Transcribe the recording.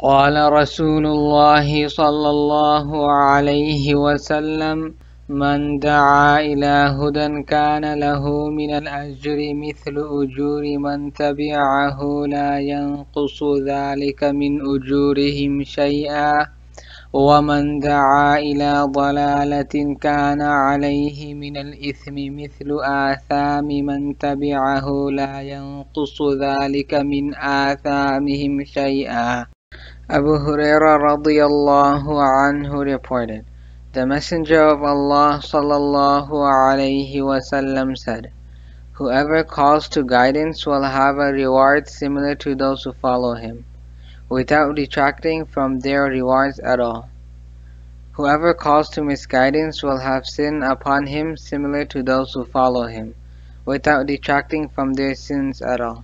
قال رسول الله صلى الله عليه وسلم من دعا إلى هدى كان له من الأجر مثل أجور من تبعه لا ينقص ذلك من أجورهم شيئا ومن دعا إلى ضلالة كان عليه من الإثم مثل آثام من تبعه لا ينقص ذلك من آثامهم شيئا Abu Huraira radiallahu anhu reported, The Messenger of Allah sallallahu alayhi wasallam said, Whoever calls to guidance will have a reward similar to those who follow him, without detracting from their rewards at all. Whoever calls to misguidance will have sin upon him similar to those who follow him, without detracting from their sins at all.